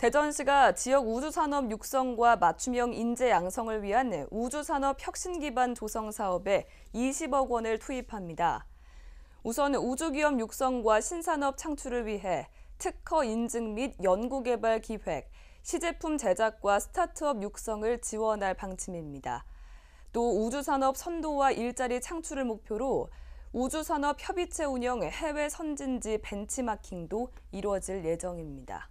대전시가 지역 우주산업 육성과 맞춤형 인재 양성을 위한 우주산업 혁신 기반 조성 사업에 20억 원을 투입합니다. 우선 우주기업 육성과 신산업 창출을 위해 특허 인증 및 연구개발 기획, 시제품 제작과 스타트업 육성을 지원할 방침입니다. 또 우주산업 선도와 일자리 창출을 목표로 우주산업 협의체 운영 해외 선진지 벤치마킹도 이뤄질 예정입니다.